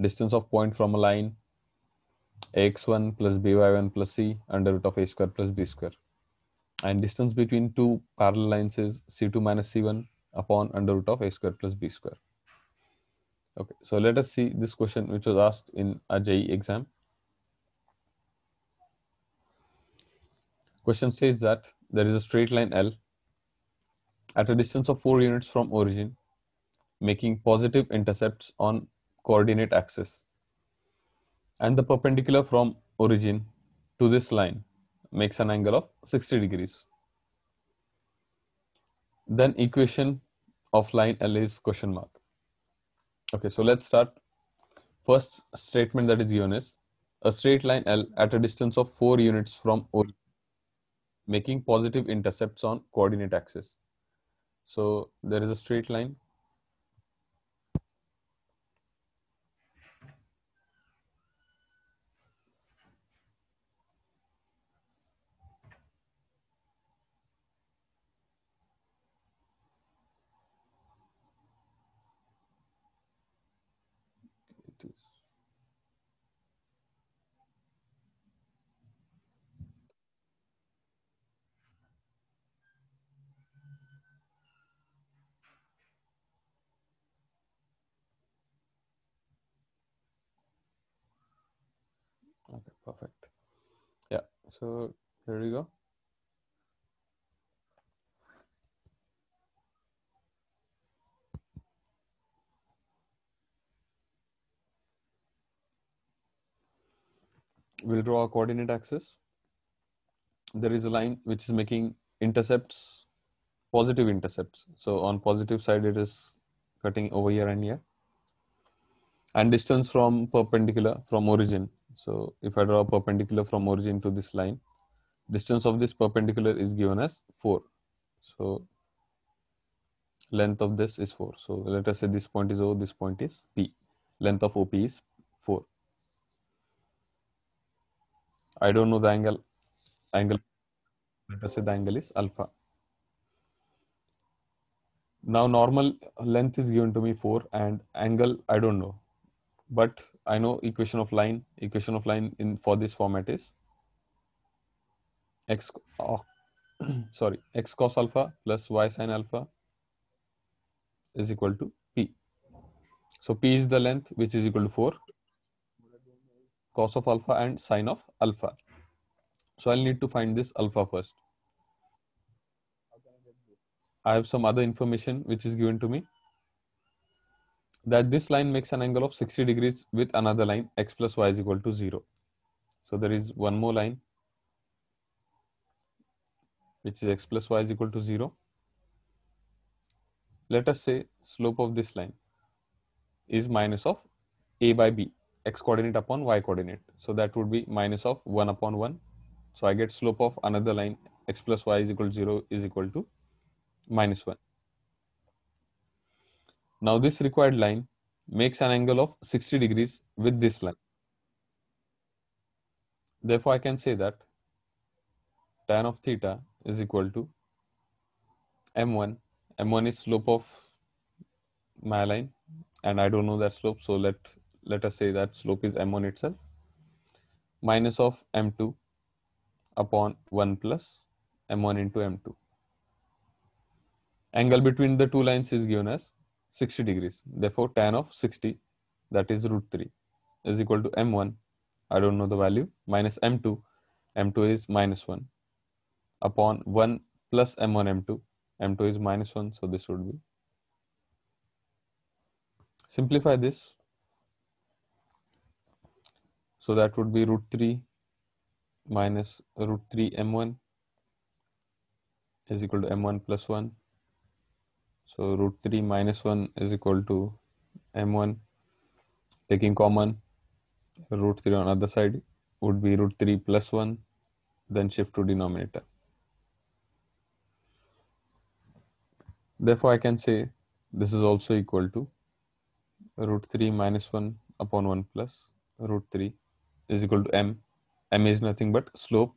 distance of point from a line x1 plus by1 plus c under root of a square plus b square and distance between two parallel lines is c2 minus c1 upon under root of a square plus b square okay so let us see this question which was asked in a JE exam question states that there is a straight line L at a distance of 4 units from origin making positive intercepts on coordinate axis and the perpendicular from origin to this line makes an angle of 60 degrees. Then equation of line L is question mark. Okay, so let's start. First statement that is given is a straight line L at a distance of 4 units from origin making positive intercepts on coordinate axis. So there is a straight line Okay, perfect. Yeah, so here we go. We'll draw a coordinate axis. There is a line which is making intercepts, positive intercepts. So on positive side, it is cutting over here and here. And distance from perpendicular, from origin, so if I draw a perpendicular from origin to this line, distance of this perpendicular is given as 4. So length of this is 4. So let us say this point is O, this point is P. Length of OP is 4. I don't know the angle. Angle. Let us say the angle is alpha. Now normal length is given to me 4 and angle I don't know but I know equation of line. Equation of line in for this format is x oh, sorry x cos alpha plus y sin alpha is equal to p. So p is the length which is equal to 4 cos of alpha and sine of alpha. So I'll need to find this alpha first. I have some other information which is given to me that this line makes an angle of 60 degrees with another line x plus y is equal to 0. So there is one more line which is x plus y is equal to 0. Let us say slope of this line is minus of a by b x coordinate upon y coordinate. So that would be minus of 1 upon 1. So I get slope of another line x plus y is equal to 0 is equal to minus 1. Now this required line makes an angle of 60 degrees with this line. Therefore, I can say that tan of theta is equal to m1. m1 is slope of my line and I don't know that slope. So let, let us say that slope is m1 itself minus of m2 upon 1 plus m1 into m2. Angle between the two lines is given as 60 degrees. Therefore, tan of 60, that is root 3, is equal to m1, I don't know the value, minus m2, m2 is minus 1, upon 1 plus m1, m2, m2 is minus 1, so this would be. Simplify this. So that would be root 3 minus root 3 m1 is equal to m1 plus 1 so root 3 minus 1 is equal to m1 taking common root 3 on other side would be root 3 plus 1 then shift to denominator. Therefore I can say this is also equal to root 3 minus 1 upon 1 plus root 3 is equal to m. m is nothing but slope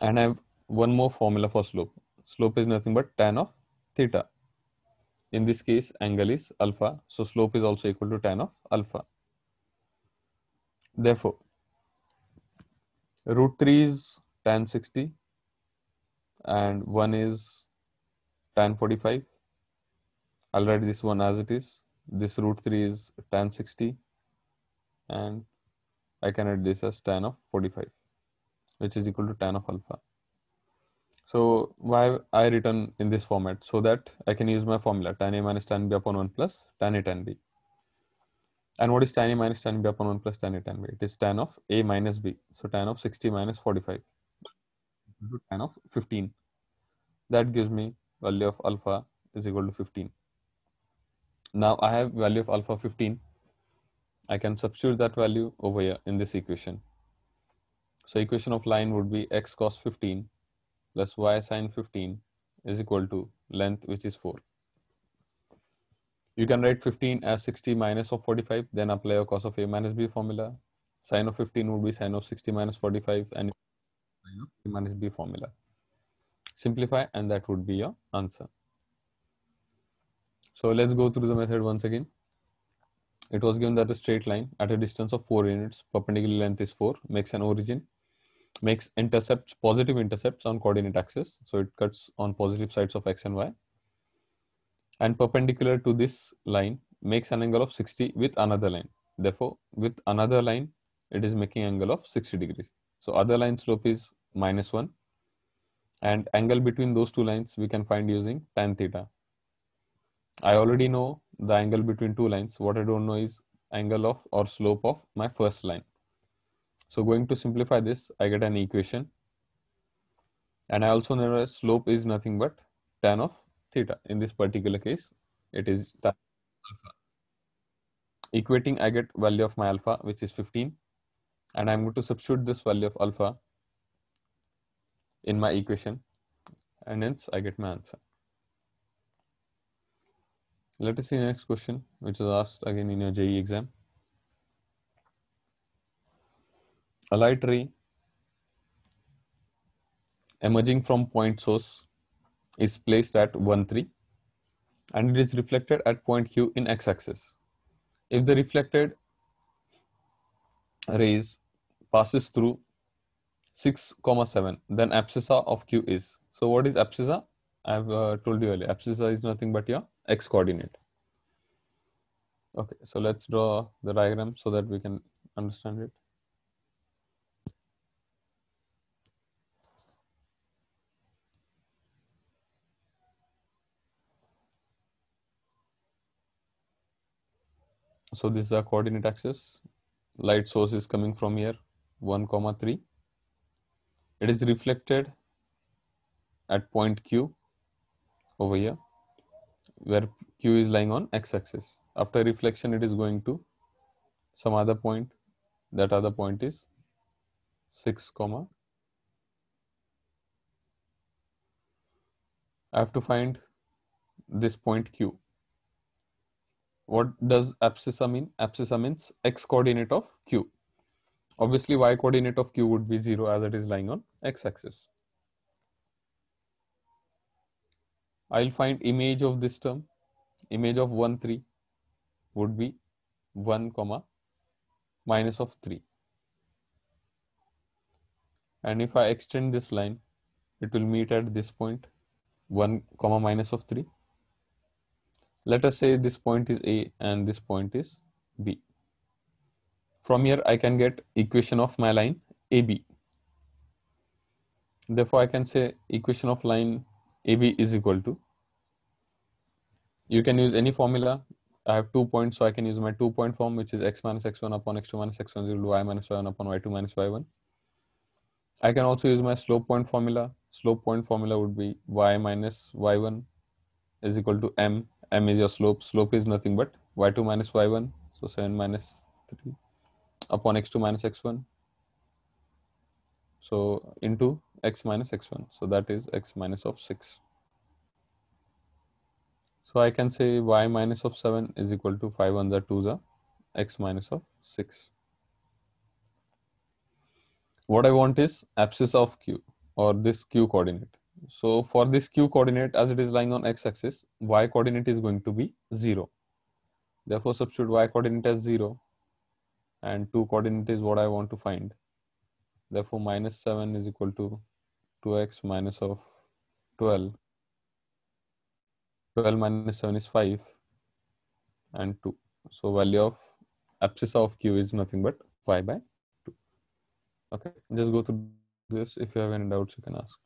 and I have one more formula for slope. Slope is nothing but tan of theta. In this case, angle is alpha. So slope is also equal to tan of alpha. Therefore, root 3 is tan 60 and 1 is tan 45. I'll write this one as it is. This root 3 is tan 60 and I can write this as tan of 45 which is equal to tan of alpha. So why I written in this format so that I can use my formula tan a minus tan b upon 1 plus tan a tan b. And what is tan a minus tan b upon 1 plus tan a tan b? It is tan of a minus b. So tan of 60 minus 45 tan of 15. That gives me value of alpha is equal to 15. Now I have value of alpha 15. I can substitute that value over here in this equation. So equation of line would be x cos 15 plus y sine 15 is equal to length, which is 4. You can write 15 as 60 minus of 45, then apply a cos of a minus b formula. Sine of 15 would be sine of 60 minus 45 and sine of a minus b formula. Simplify and that would be your answer. So let's go through the method once again. It was given that a straight line at a distance of 4 units, perpendicular length is 4, makes an origin makes intercepts positive intercepts on coordinate axis so it cuts on positive sides of x and y and perpendicular to this line makes an angle of 60 with another line therefore with another line it is making angle of 60 degrees so other line slope is minus 1 and angle between those two lines we can find using tan theta i already know the angle between two lines what i don't know is angle of or slope of my first line so going to simplify this, I get an equation. And I also know that slope is nothing but tan of theta. In this particular case, it is tan alpha. Equating, I get value of my alpha, which is 15. And I'm going to substitute this value of alpha in my equation. And hence, I get my answer. Let us see the next question, which is asked again in your JE exam. A light ray emerging from point source is placed at 1, 3 and it is reflected at point Q in x-axis. If the reflected rays passes through 6, comma 7, then abscissa of Q is. So what is abscissa? I have uh, told you earlier, abscissa is nothing but your x coordinate. Okay, so let's draw the diagram so that we can understand it. so this is a coordinate axis light source is coming from here 1 comma 3 it is reflected at point q over here where q is lying on x-axis after reflection it is going to some other point that other point is 6 comma I have to find this point q what does abscissa mean? Abscissa means x coordinate of q. Obviously, y coordinate of q would be 0 as it is lying on x axis. I'll find image of this term. Image of 1, 3 would be 1, comma minus of 3. And if I extend this line, it will meet at this point 1, comma minus of 3 let us say this point is A and this point is B. From here, I can get equation of my line AB. Therefore, I can say equation of line AB is equal to, you can use any formula. I have two points, so I can use my two point form, which is x minus x1 upon x2 minus x1 is equal to y minus y1 upon y2 minus y1. I can also use my slope point formula. Slope point formula would be y minus y1 is equal to m m is your slope slope is nothing but y2 minus y1 so 7 minus 3 upon x2 minus x1 so into x minus x1 so that is x minus of 6 so I can say y minus of 7 is equal to 5 on the 2 the x minus of 6 what I want is abscess of q or this q coordinate so for this q coordinate as it is lying on x axis, y coordinate is going to be 0. Therefore substitute y coordinate as 0 and 2 coordinate is what I want to find. Therefore minus 7 is equal to 2x minus of 12. 12 minus 7 is 5 and 2. So value of abscissa of q is nothing but five by 2. Okay, just go through this. If you have any doubts, you can ask.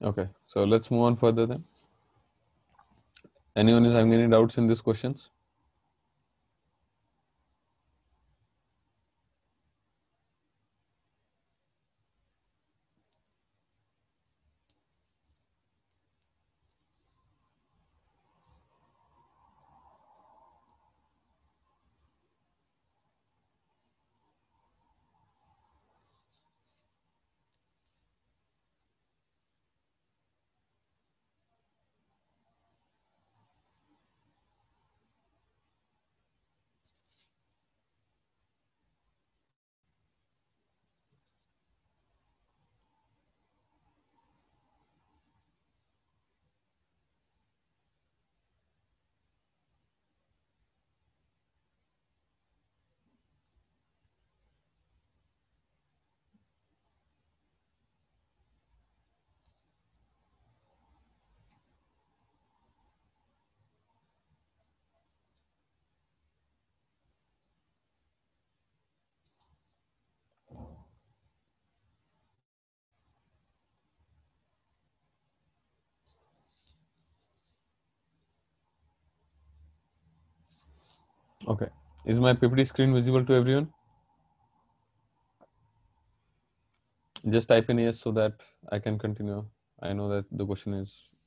Okay, so let's move on further then. Anyone is having any doubts in these questions? Okay. Is my PPT screen visible to everyone? Just type in yes so that I can continue. I know that the question is